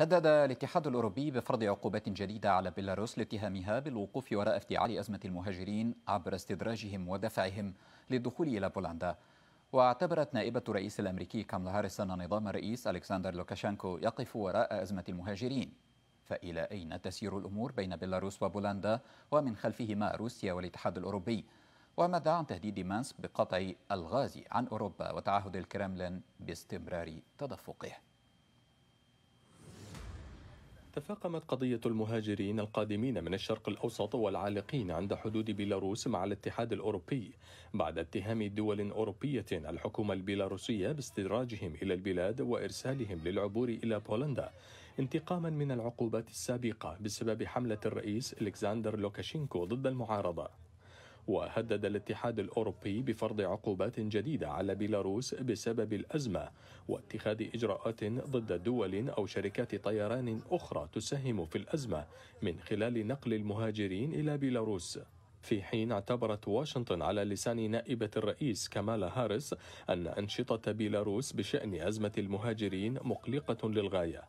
هدد الاتحاد الأوروبي بفرض عقوبات جديدة على بيلاروس لاتهامها بالوقوف وراء افتعال أزمة المهاجرين عبر استدراجهم ودفعهم للدخول إلى بولندا واعتبرت نائبة الرئيس الأمريكي كاملا هاريس أن نظام الرئيس ألكسندر لوكاشانكو يقف وراء أزمة المهاجرين فإلى أين تسير الأمور بين بيلاروس وبولندا ومن خلفهما روسيا والاتحاد الأوروبي وماذا عن تهديد مانسك بقطع الغاز عن أوروبا وتعهد الكرملين باستمرار تدفقه تفاقمت قضية المهاجرين القادمين من الشرق الأوسط والعالقين عند حدود بيلاروس مع الاتحاد الأوروبي بعد اتهام دول أوروبية الحكومة البيلاروسية باستدراجهم إلى البلاد وإرسالهم للعبور إلى بولندا انتقاما من العقوبات السابقة بسبب حملة الرئيس إلكساندر لوكاشينكو ضد المعارضة وهدد الاتحاد الأوروبي بفرض عقوبات جديدة على بيلاروس بسبب الأزمة واتخاذ إجراءات ضد دول أو شركات طيران أخرى تساهم في الأزمة من خلال نقل المهاجرين إلى بيلاروس في حين اعتبرت واشنطن على لسان نائبة الرئيس كمالا هاريس أن أنشطة بيلاروس بشأن أزمة المهاجرين مقلقة للغاية.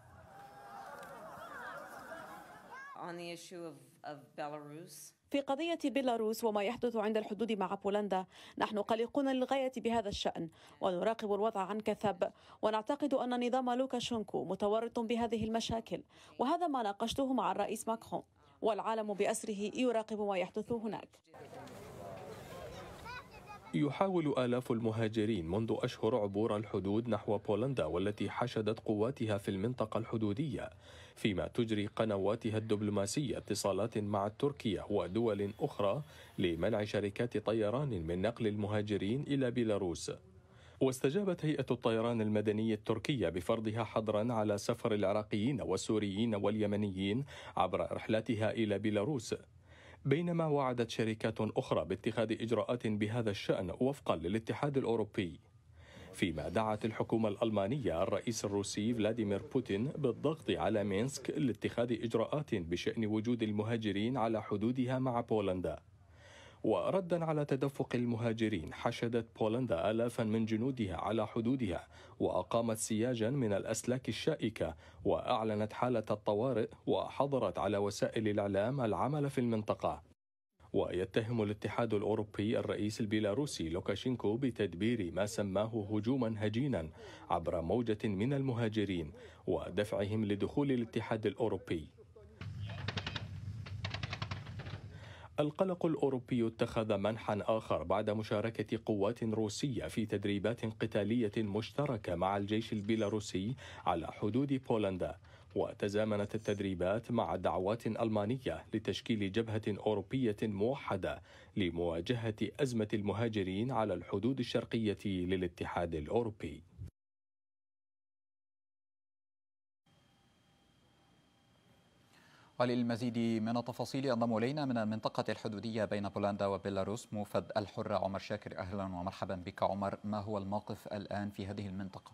في قضية بيلاروس وما يحدث عند الحدود مع بولندا نحن قلقون للغاية بهذا الشأن ونراقب الوضع عن كثب ونعتقد أن نظام لوكاشنكو متورط بهذه المشاكل وهذا ما ناقشته مع الرئيس ماكرون والعالم بأسره يراقب ما يحدث هناك يحاول آلاف المهاجرين منذ أشهر عبور الحدود نحو بولندا والتي حشدت قواتها في المنطقة الحدودية فيما تجري قنواتها الدبلوماسية اتصالات مع تركيا ودول أخرى لمنع شركات طيران من نقل المهاجرين إلى بيلاروس واستجابت هيئة الطيران المدني التركية بفرضها حظرا على سفر العراقيين والسوريين واليمنيين عبر رحلاتها إلى بيلاروس بينما وعدت شركات أخرى باتخاذ إجراءات بهذا الشأن وفقا للاتحاد الأوروبي فيما دعت الحكومة الألمانية الرئيس الروسي فلاديمير بوتين بالضغط على مينسك لاتخاذ إجراءات بشأن وجود المهاجرين على حدودها مع بولندا وردا على تدفق المهاجرين حشدت بولندا آلافا من جنودها على حدودها وأقامت سياجا من الأسلاك الشائكة وأعلنت حالة الطوارئ وحظرت على وسائل الإعلام العمل في المنطقة ويتهم الاتحاد الأوروبي الرئيس البيلاروسي لوكاشينكو بتدبير ما سماه هجوما هجينا عبر موجة من المهاجرين ودفعهم لدخول الاتحاد الأوروبي القلق الأوروبي اتخذ منحا آخر بعد مشاركة قوات روسية في تدريبات قتالية مشتركة مع الجيش البيلاروسي على حدود بولندا وتزامنت التدريبات مع دعوات ألمانية لتشكيل جبهة أوروبية موحدة لمواجهة أزمة المهاجرين على الحدود الشرقية للاتحاد الأوروبي وللمزيد من التفاصيل ينضم الينا من المنطقه الحدوديه بين بولندا وبيلاروس موفد الحره عمر شاكر اهلا ومرحبا بك عمر ما هو الموقف الان في هذه المنطقه؟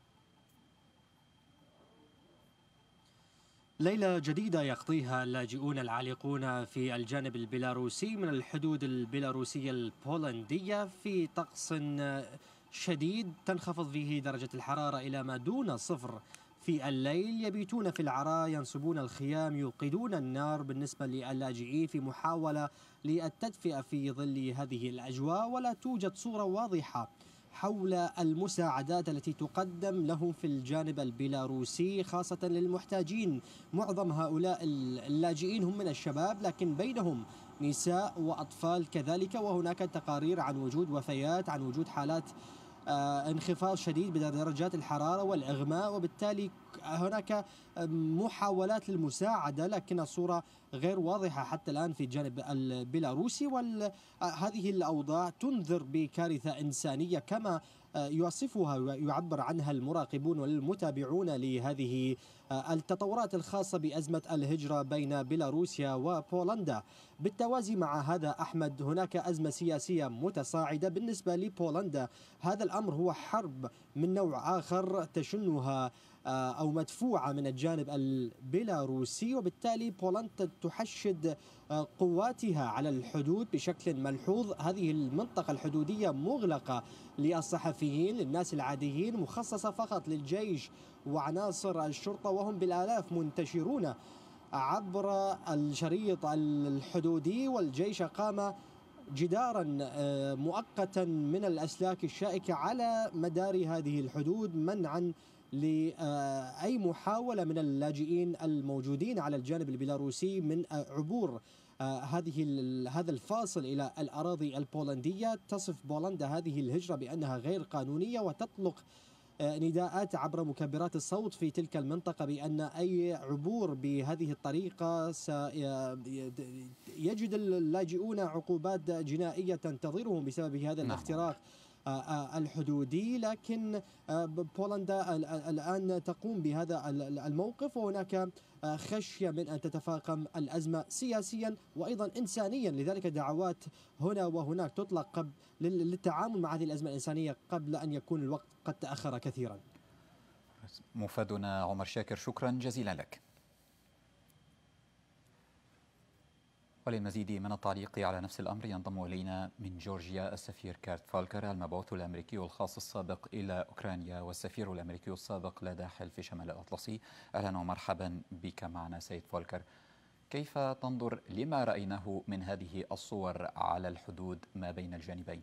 ليلة جديدة يقضيها اللاجئون العالقون في الجانب البيلاروسي من الحدود البيلاروسية البولندية في طقس شديد تنخفض فيه درجة الحرارة إلى ما دون صفر في الليل يبيتون في العراء ينصبون الخيام يوقدون النار بالنسبة للاجئين في محاولة للتدفئة في ظل هذه الأجواء ولا توجد صورة واضحة حول المساعدات التي تقدم لهم في الجانب البيلاروسي خاصة للمحتاجين معظم هؤلاء اللاجئين هم من الشباب لكن بينهم نساء وأطفال كذلك وهناك تقارير عن وجود وفيات عن وجود حالات آه، انخفاض شديد بدرجات الحرارة والإغماء وبالتالي هناك آه، محاولات للمساعدة لكن الصورة غير واضحة حتى الآن في الجانب البيلاروسي وهذه آه، الأوضاع تنذر بكارثة إنسانية كما آه، يوصفها ويعبر عنها المراقبون والمتابعون لهذه آه، التطورات الخاصة بأزمة الهجرة بين بيلاروسيا وبولندا بالتوازي مع هذا أحمد هناك أزمة سياسية متصاعدة بالنسبة لبولندا هذا الأمر هو حرب من نوع آخر تشنها آه، أو مدفوعة من الجانب البيلاروسي وبالتالي بولندا تحشد آه، قواتها على الحدود بشكل ملحوظ هذه المنطقة الحدودية مغلقة للصحفيين للناس العاديين مخصصة فقط للجيش وعناصر الشرطة وهم بالآلاف منتشرون عبر الشريط الحدودي والجيش قام جدارا آه، مؤقتا من الاسلاك الشائكه على مدار هذه الحدود منعا لأي محاولة من اللاجئين الموجودين على الجانب البيلاروسي من عبور آه، هذه هذا الفاصل الى الاراضي البولنديه تصف بولندا هذه الهجره بانها غير قانونيه وتطلق آه، نداءات عبر مكبرات الصوت في تلك المنطقة بأن أي عبور بهذه الطريقة سيجد اللاجئون عقوبات جنائية تنتظرهم بسبب هذا نعم. الاختراق آه، آه، الحدودي لكن آه، بولندا الآن تقوم بهذا الموقف وهناك خشية من أن تتفاقم الأزمة سياسيا وأيضا إنسانيا لذلك دعوات هنا وهناك تطلق للتعامل مع هذه الأزمة الإنسانية قبل أن يكون الوقت قد تأخر كثيرا مفادنا عمر شاكر شكرا جزيلا لك وللمزيد من التعليق على نفس الأمر ينضم إلينا من جورجيا السفير كارت فالكر المبعوث الأمريكي الخاص السابق إلى أوكرانيا والسفير الأمريكي السابق لدى حلف شمال الأطلسي أهلا ومرحبا بك معنا سيد فالكر كيف تنظر لما رأيناه من هذه الصور على الحدود ما بين الجانبين؟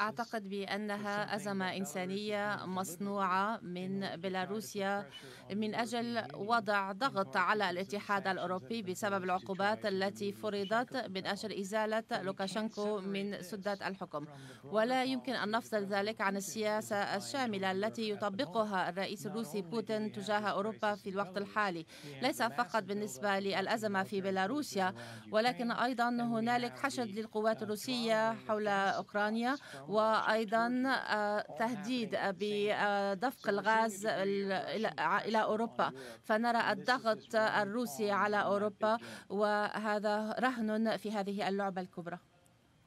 أعتقد بأنها أزمة إنسانية مصنوعة من بيلاروسيا من أجل وضع ضغط على الاتحاد الأوروبي بسبب العقوبات التي فرضت من أجل إزالة لوكاشنكو من سدة الحكم ولا يمكن أن نفصل ذلك عن السياسة الشاملة التي يطبقها الرئيس الروسي بوتين تجاه أوروبا في الوقت الحالي ليس فقط بالنسبة للأزمة في بيلاروسيا ولكن أيضا هنالك كذلك يعني حشد للقوات الروسية حول أوكرانيا وأيضا آه، تهديد بدفق آه، الغاز يعني إلى أوروبا فنرى الضغط الروسي على أوروبا وهذا رهن في هذه اللعبة الكبرى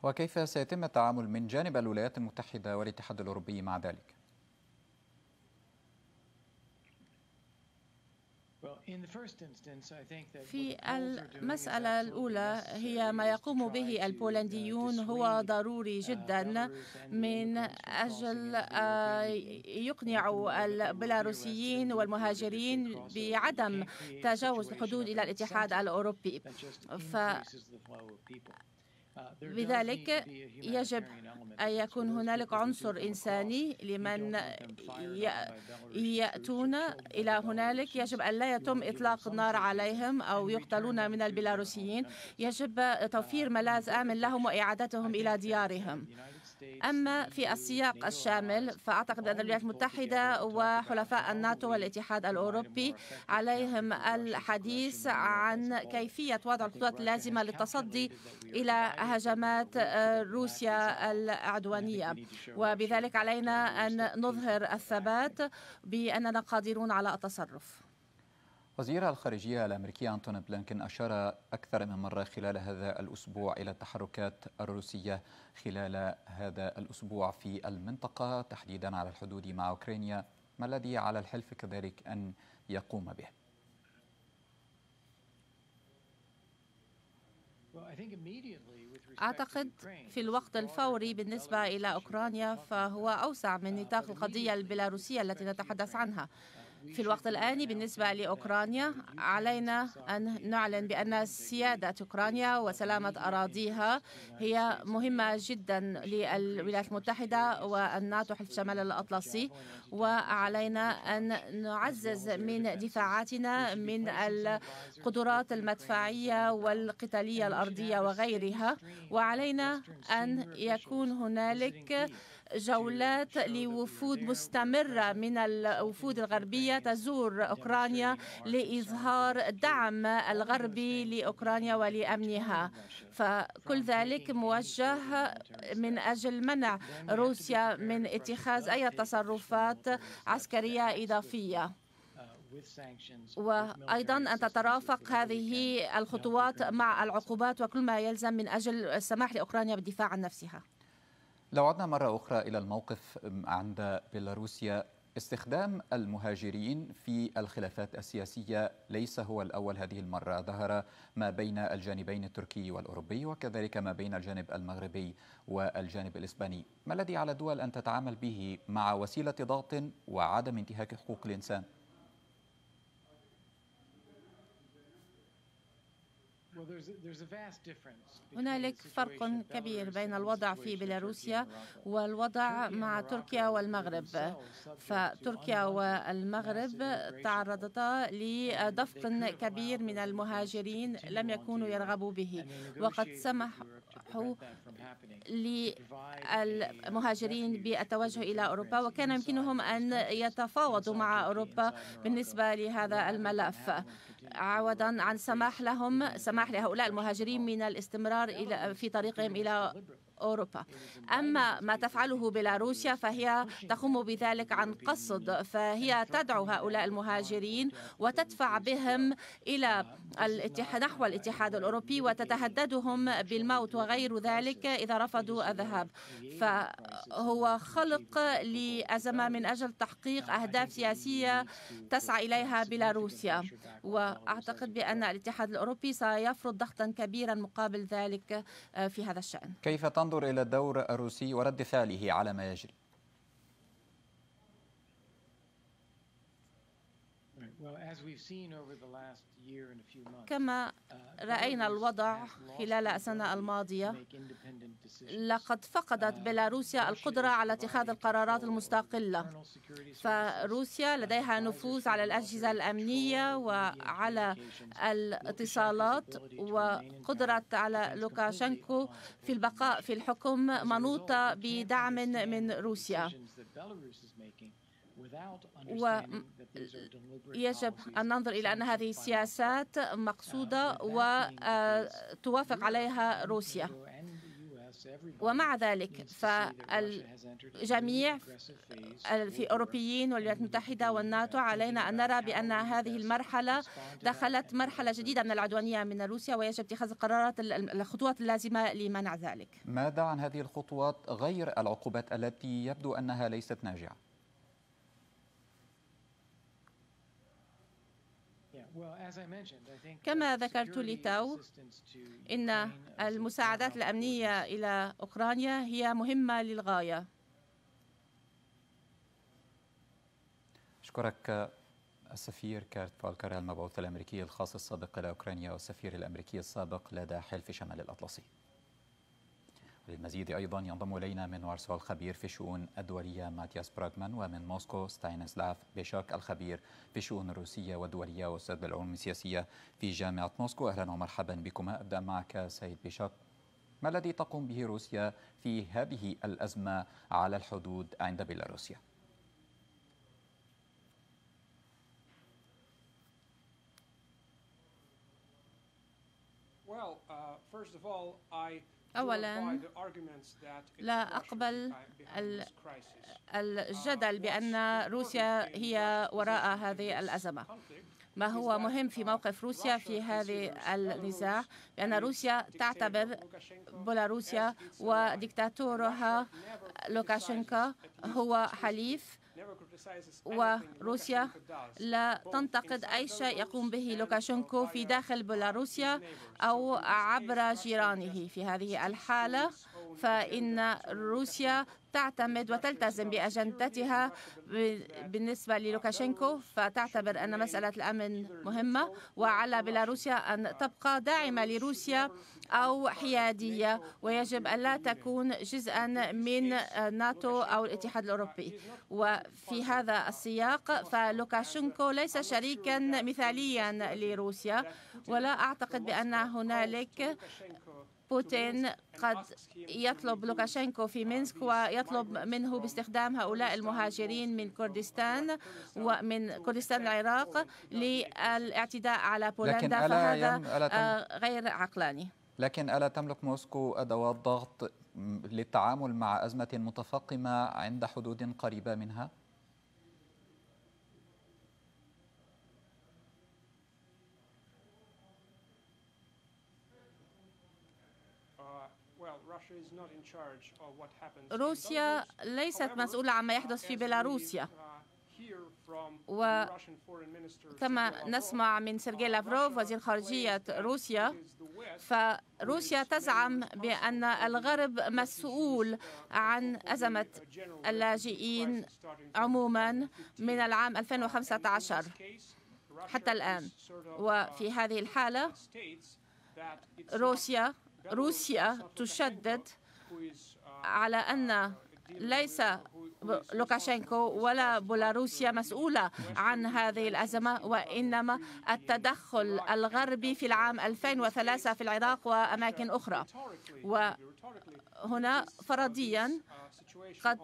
وكيف سيتم التعامل من جانب الولايات المتحدة والاتحاد الأوروبي مع ذلك؟ في المسألة الأولى هي ما يقوم به uh, البولنديون هو uh, ضروري جدا من أجل uh، يقنع البيلاروسيين والمهاجرين بعدم تجاوز الحدود إلى الاتحاد الأوروبي ف بذلك يجب أن يكون هنالك عنصر إنساني لمن يأتون إلى هنالك يجب أن لا يتم إطلاق النار عليهم أو يقتلون من البيلاروسيين يجب توفير ملاذ آمن لهم وإعادتهم إلى ديارهم أما في السياق الشامل فأعتقد أن الولايات المتحدة وحلفاء الناتو والاتحاد الأوروبي عليهم الحديث عن كيفية وضع الخطوات اللازمة للتصدي إلى هجمات آه، روسيا العدوانية وبذلك علينا أن نظهر الثبات بأننا قادرون على التصرف وزير الخارجية الأمريكي أنتون بلينكن أشار أكثر من مرة خلال هذا الأسبوع إلى التحركات الروسية خلال هذا الأسبوع في المنطقة تحديدا على الحدود مع أوكرانيا ما الذي على الحلف كذلك أن يقوم به؟ أعتقد في الوقت الفوري بالنسبة إلى أوكرانيا فهو أوسع من نطاق القضية البيلاروسية التي نتحدث عنها في الوقت الآن بالنسبة لأوكرانيا علينا أن نعلن بأن سيادة أوكرانيا وسلامة أراضيها هي مهمة جدا للولايات المتحدة والناتو حلف شمال الأطلسي وعلينا أن نعزز من دفاعاتنا من القدرات المدفعية والقتالية الأرضية وغيرها وعلينا أن يكون هنالك جولات لوفود مستمرة من الوفود الغربية تزور أوكرانيا لإظهار الدعم الغربي لأوكرانيا ولأمنها فكل ذلك موجه من أجل منع روسيا من اتخاذ أي تصرفات عسكرية إضافية وأيضا أن تترافق هذه الخطوات مع العقوبات وكل ما يلزم من أجل السماح لأوكرانيا بالدفاع عن نفسها لو عدنا مرة أخرى إلى الموقف عند بيلاروسيا استخدام المهاجرين في الخلافات السياسية ليس هو الأول هذه المرة ظهر ما بين الجانبين التركي والأوروبي وكذلك ما بين الجانب المغربي والجانب الإسباني ما الذي على الدول أن تتعامل به مع وسيلة ضغط وعدم انتهاك حقوق الإنسان؟ هنالك فرق كبير بين الوضع في بيلاروسيا والوضع مع تركيا والمغرب فتركيا والمغرب تعرضتا لدفق كبير من المهاجرين لم يكونوا يرغبوا به وقد سمحوا للمهاجرين بالتوجه إلى أوروبا وكان يمكنهم أن يتفاوضوا مع أوروبا بالنسبة لهذا الملف عوضا عن سماح لهم سماح لهؤلاء المهاجرين من الاستمرار إلى في طريقهم إلى أوروبا أما ما تفعله بيلاروسيا فهي تقوم بذلك عن قصد فهي تدعو هؤلاء المهاجرين وتدفع بهم إلى الاتحاد نحو الاتحاد الأوروبي وتتهددهم بالموت وغير ذلك إذا رفضوا الذهاب فهو خلق لأزمة من أجل تحقيق أهداف سياسية تسعى إليها بيلاروسيا وأعتقد بأن الاتحاد الأوروبي سيفرض ضغطا كبيرا مقابل ذلك آه، في هذا الشأن كيف تنظر ننظر إلى الدور الروسي ورد فعله على ما يجري كما uh, رأينا الوضع خلال السنة الماضية لقد فقدت uh, بيلاروسيا القدرة على اتخاذ القرارات المستقلة فروسيا لديها نفوذ على الأجهزة الأمنية وعلى الاتصالات وقدرة على لوكاشنكو في البقاء في الحكم منوطة بدعم من روسيا ويجب أن ننظر إلى أن هذه السياسات uh, مقصودة وتوافق آه، عليها روسيا ومع ذلك فالجميع في الأوروبيين والولايات المتحدة والناتو علينا أن نرى بأن هذه المرحلة دخلت مرحلة جديدة من العدوانية من روسيا ويجب اتخاذ القرارات الخطوات اللازمة لمنع ذلك ماذا عن هذه الخطوات غير العقوبات التي يبدو أنها ليست ناجعة؟ كما ذكرت لتو إن المساعدات الأمنية إلى أوكرانيا هي مهمة للغاية أشكرك السفير كارت فالكر المبعوث الأمريكي الخاص السابق إلى أوكرانيا والسفير الأمريكي السابق لدى حلف شمال الأطلسي للمزيد أيضا ينضم إلينا من وارسو الخبير في الشؤون الدولية ماتياس براغمان ومن موسكو ستاينسلاف بيشاك الخبير في الشؤون الروسية والدولية وأستاذ بالعلوم السياسية في جامعة موسكو أهلا ومرحبا بكما أبدأ معك سيد بيشاك ما الذي تقوم به روسيا في هذه الأزمة على الحدود عند بيلاروسيا؟ Well, uh, first of all, I أولا لا أقبل الجدل uh, بأن روسيا هي وراء هذه الأزمة ما هو مهم في uh, موقف روسيا في هذه النزاع بأن روسيا تعتبر بيلاروسيا وديكتاتورها لوكاشينكا هو حليف وروسيا لا تنتقد أي شيء يقوم به لوكاشنكو في داخل بيلاروسيا أو عبر جيرانه في هذه الحالة فإن روسيا تعتمد وتلتزم بأجندتها بالنسبة للوكاشينكو فتعتبر أن مسألة الأمن مهمة وعلى بيلاروسيا أن تبقى داعمة لروسيا أو حيادية ويجب ألا تكون جزءا من ناتو أو الاتحاد الأوروبي وفي هذا السياق فلوكاشينكو ليس شريكا مثاليا لروسيا ولا أعتقد بأن هنالك بوتين قد يطلب لوكاشينكو في مينسك ويطلب منه باستخدام هؤلاء المهاجرين من كردستان ومن كردستان العراق للاعتداء على بولندا فهذا آه، غير عقلاني لكن ألا تملك موسكو أدوات ضغط للتعامل مع أزمة متفاقمة عند حدود قريبة منها؟ روسيا ليست مسؤولة عما يحدث في uh, بيلاروسيا وكما نسمع من سيرجي uh, لافروف وزير خارجية روسيا فروسيا تزعم بأن الغرب uh, مسؤول عن أزمة اللاجئين عموما من العام 2015 حتى الآن وفي هذه الحالة روسيا روسيا تشدد على أن ليس لوكاشينكو ولا بيلاروسيا مسؤولة عن هذه الأزمة وإنما التدخل الغربي في العام 2003 في العراق وأماكن أخرى و هنا فرضيا قد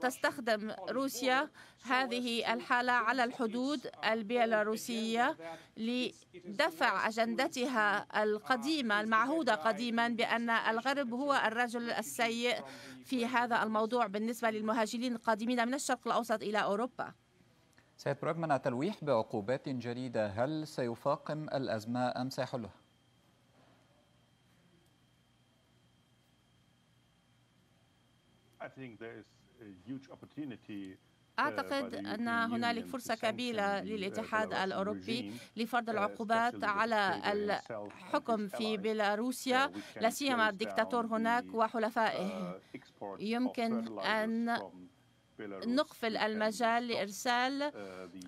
تستخدم روسيا هذه الحالة على الحدود البيلاروسية لدفع أجندتها القديمة المعهودة قديما بأن الغرب هو الرجل السيء في هذا الموضوع بالنسبة للمهاجرين القادمين من الشرق الأوسط إلى أوروبا سيد بريغمان التلويح بعقوبات جديدة هل سيفاقم الأزمة أم سيحلها؟ Uh, أعتقد أن هنالك فرصة كبيرة uh, للاتحاد الأوروبي لفرض uh, العقوبات على الحكم في بيلاروسيا لا سيما الدكتاتور هناك وحلفائه يمكن أن نقفل المجال لإرسال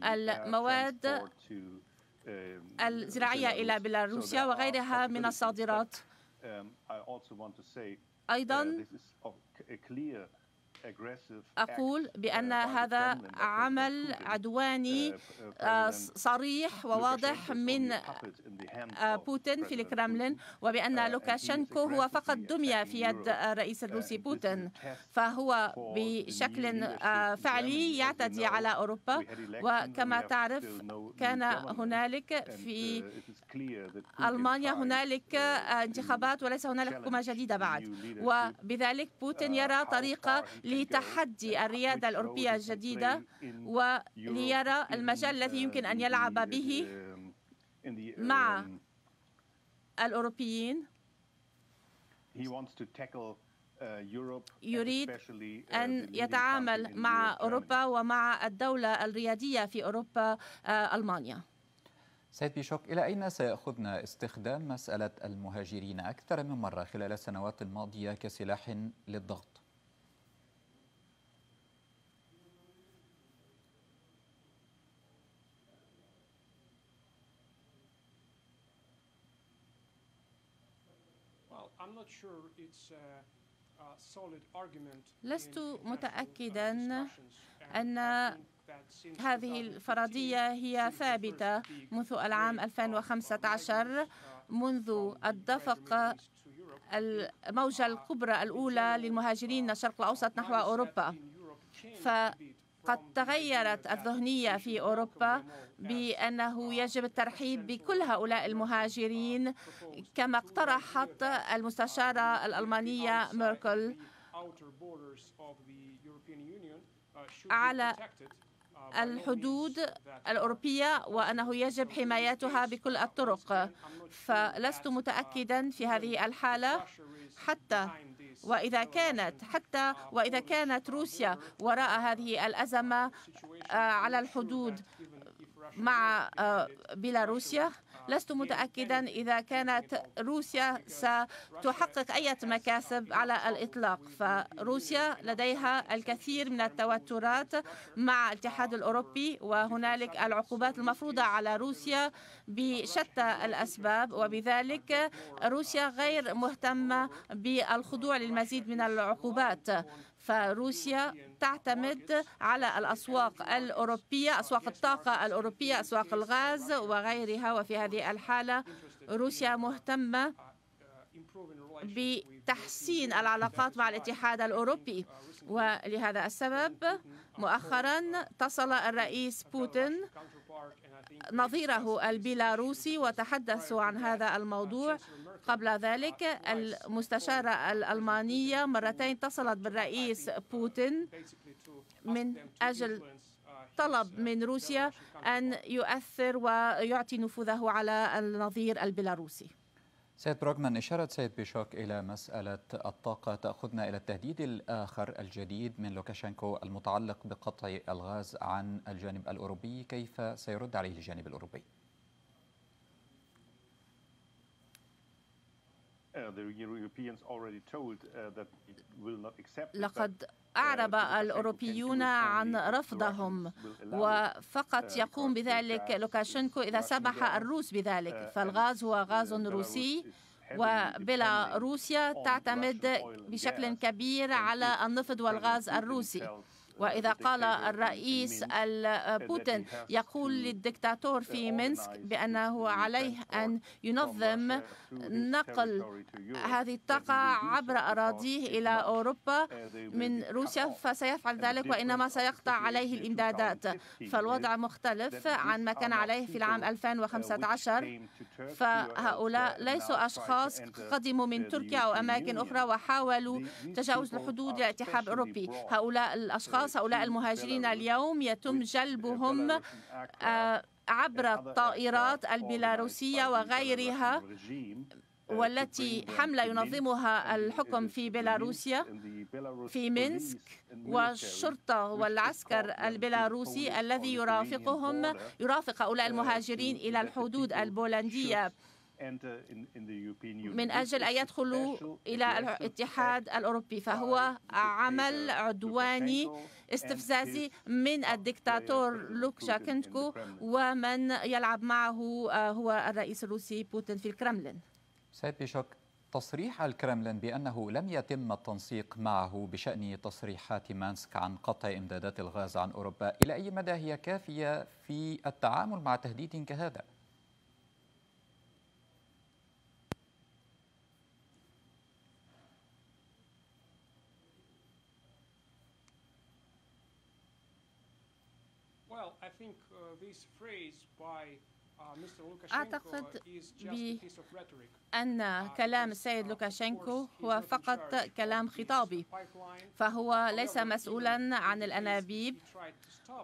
المواد um, الزراعية إلى بيلاروسيا وغيرها من الصادرات um, أيضا clear أقول uh, بأن هذا عمل uh, عدواني uh, صريح وواضح من بوتين في الكرملين وبأن لوكاشنكو هو فقط دمية في يد الرئيس الروسي بوتين فهو بشكل فعلي يعتدي على أوروبا وكما تعرف كان هنالك في ألمانيا هنالك انتخابات وليس هنالك حكومة جديدة بعد وبذلك بوتين يرى طريقة لتحدي الريادة الأوروبية الجديدة وليرى المجال الذي uh, يمكن أن يلعب um, به مع um, الأوروبيين uh, يريد uh, أن يتعامل مع أوروبا ومع الدولة الريادية في أوروبا آه، ألمانيا سيد بيشوك إلى أين سيأخذنا استخدام مسألة المهاجرين أكثر من مرة خلال السنوات الماضية كسلاح للضغط لست متأكدا أن هذه الفرضية هي ثابتة منذ العام 2015 uh, منذ الدفق الموجة uh, الكبرى الأولى للمهاجرين الشرق uh, الأوسط نحو أوروبا ف قد تغيرت الذهنية في أوروبا بأنه يجب الترحيب بكل هؤلاء المهاجرين كما اقترحت المستشارة الألمانية ميركل على الحدود الأوروبية وأنه يجب حمايتها بكل الطرق فلست متأكدا في هذه الحالة حتى وإذا كانت حتى وإذا كانت روسيا وراء هذه الأزمة آه، على الحدود مع آه، بيلاروسيا لست متأكدا إذا كانت روسيا ستحقق أي مكاسب على الإطلاق فروسيا لديها الكثير من التوترات مع الاتحاد الأوروبي وهنالك العقوبات المفروضة على روسيا بشتى الأسباب وبذلك روسيا غير مهتمة بالخضوع للمزيد من العقوبات فروسيا تعتمد على الأسواق الأوروبية أسواق الطاقة الأوروبية أسواق الغاز وغيرها وفي هذه الحالة روسيا مهتمة بتحسين العلاقات مع الاتحاد الأوروبي ولهذا السبب مؤخرا اتصل الرئيس بوتين نظيره البيلاروسي وتحدثوا عن هذا الموضوع قبل ذلك المستشارة الألمانية مرتين اتصلت بالرئيس بوتين من أجل طلب من روسيا أن يؤثر ويعطي نفوذه على النظير البيلاروسي سيد بروغمان اشارت سيد بيشوك الى مساله الطاقه تاخذنا الى التهديد الاخر الجديد من لوكاشينكو المتعلق بقطع الغاز عن الجانب الاوروبي كيف سيرد عليه الجانب الاوروبي؟ Uh, uh, لقد uh, أعرب الأوروبيون عن رفضهم وفقط يقوم بذلك لوكاشنكو إذا سمح الروس بذلك فالغاز هو غاز روسي وبيلاروسيا تعتمد بشكل كبير على النفط والغاز الروسي وإذا قال الرئيس بوتين يقول للدكتاتور في مينسك بأنه عليه أن ينظم نقل هذه الطاقة عبر أراضيه إلى أوروبا uh, من روسيا فسيفعل ذلك وإنما سيقطع عليه الإمدادات فالوضع مختلف عن ما كان عليه في العام 2015 uh, فهؤلاء ليسوا أشخاص uh, قدموا من تركيا أو أماكن أخرى وحاولوا تجاوز الحدود للاتحاد الأوروبي هؤلاء الأشخاص أشخاص هؤلاء المهاجرين اليوم يتم جلبهم آه، عبر الطائرات البيلاروسية وغيرها آه، والتي حملة ينظمها الحكم في بيلاروسيا في مينسك والشرطة والعسكر البيلاروسي الذي يرافقهم يرافق هؤلاء المهاجرين آه، إلى الحدود البولندية من أجل أن يدخلوا إلى الاتحاد الأوروبي فهو عمل عدواني استفزازي من الدكتاتور لوك شاكنتكو ومن يلعب معه آه، هو الرئيس الروسي بوتين في الكرملين سيد بيشوك تصريح الكرملين بأنه لم يتم التنسيق معه بشأن تصريحات مانسك عن قطع إمدادات الغاز عن أوروبا إلى أي مدى هي كافية في التعامل مع تهديد كهذا؟ Uh, uh, أعتقد بأن uh, كلام السيد لوكاشينكو هو فقط كلام خطابي فهو ليس مسؤولا عن الأنابيب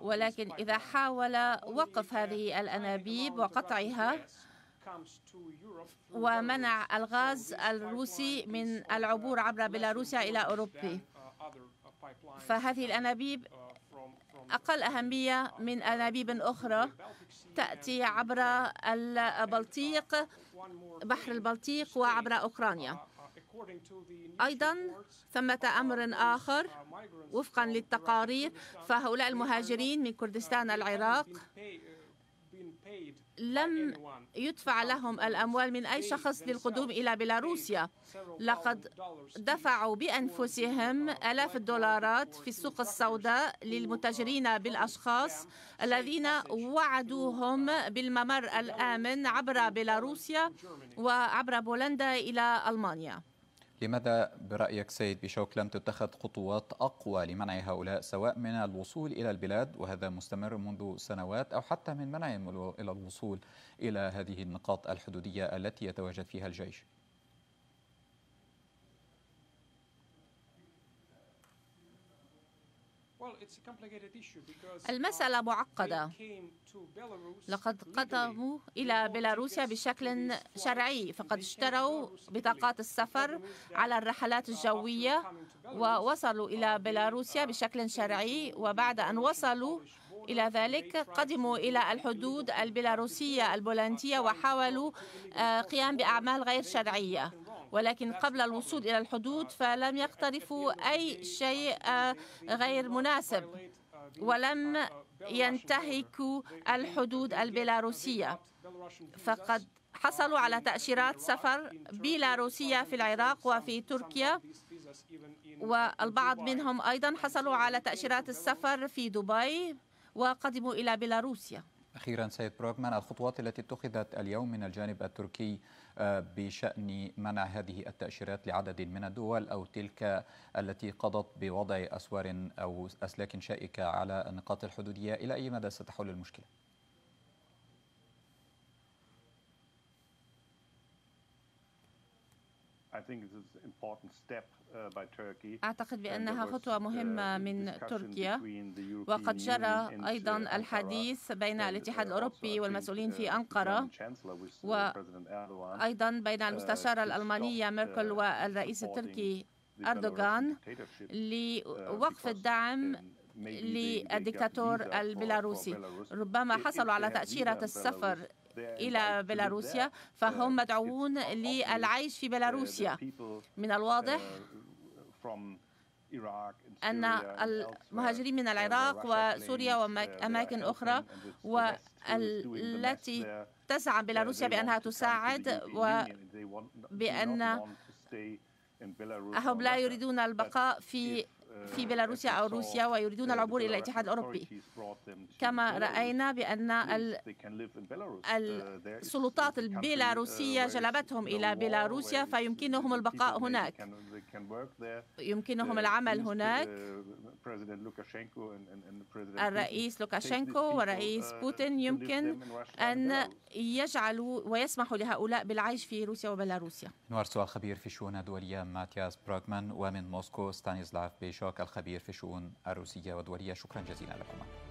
ولكن إذا حاول وقف هذه الأنابيب وقطعها ومنع الغاز الروسي من العبور عبر بيلاروسيا إلى أوروبا فهذه uh, الأنابيب uh, أقل أهمية من أنابيب أخرى تأتي عبر البلطيق بحر البلطيق وعبر uh, أوكرانيا أيضا ثمة أمر آخر وفقا للتقارير فهؤلاء المهاجرين من كردستان العراق لم يدفع لهم الأموال من أي شخص للقدوم إلى بيلاروسيا لقد دفعوا بأنفسهم آلاف الدولارات في السوق السوداء uh, للمتجرين بالأشخاص الذين وعدوهم بالممر الآمن عبر بيلاروسيا وعبر بولندا إلى ألمانيا لماذا برأيك سيد بشوك لم تتخذ خطوات أقوى لمنع هؤلاء سواء من الوصول إلى البلاد وهذا مستمر منذ سنوات أو حتى من منعهم إلى الوصول إلى هذه النقاط الحدودية التي يتواجد فيها الجيش؟ Uh, المسألة معقدة لقد قدموا إلى uh, uh, بيلاروسيا بشكل شرعي فقد اشتروا بطاقات السفر على الرحلات الجوية ووصلوا إلى بيلاروسيا بشكل شرعي وبعد أن وصلوا إلى ذلك قدموا إلى الحدود البيلاروسية البولندية وحاولوا آه، قيام بأعمال غير شرعية ولكن قبل الوصول إلى الحدود فلم يقترفوا أي شيء غير مناسب ولم ينتهكوا الحدود البيلاروسية فقد حصلوا على تأشيرات سفر بيلاروسية في العراق وفي تركيا والبعض منهم أيضا حصلوا على تأشيرات السفر في دبي وقدموا إلى بيلاروسيا أخيرا سيد بروكمان الخطوات التي اتخذت اليوم من الجانب التركي بشأن منع هذه التأشيرات لعدد من الدول أو تلك التي قضت بوضع أسوار أو أسلاك شائكة على النقاط الحدودية إلى أي مدى ستحل المشكلة؟ Uh, أعتقد بأنها خطوة مهمة uh, من تركيا وقد جرى uh, أيضا الحديث بين الاتحاد الأوروبي والمسؤولين في أنقرة وأيضا بين المستشارة الألمانية ميركل والرئيس التركي أردوغان لوقف الدعم للدكتاتور البيلاروسي ربما حصلوا على تأشيرة السفر إلى بيلاروسيا فهم مدعوون للعيش في بيلاروسيا من الواضح uh, أن المهاجرين من العراق وسوريا uh, وأماكن أخرى والتي تزعم بيلاروسيا بأنها تساعد وبأن هم لا يريدون البقاء في في بيلاروسيا أو روسيا ويريدون العبور إلى الاتحاد الأوروبي كما رأينا بأن السلطات البيلاروسية جلبتهم إلى بيلاروسيا فيمكنهم البقاء هناك يمكنهم العمل هناك الرئيس لوكاشينكو ورئيس بوتين يمكن أن يجعلوا ويسمحوا لهؤلاء بالعيش في روسيا وبيلاروسيا نوار سؤال خبير في الشؤون الدولية ماتياس براغمان ومن موسكو ستانيسلاف بيشو إشراك الخبير في الشؤون الروسية والدولية شكرا جزيلا لكم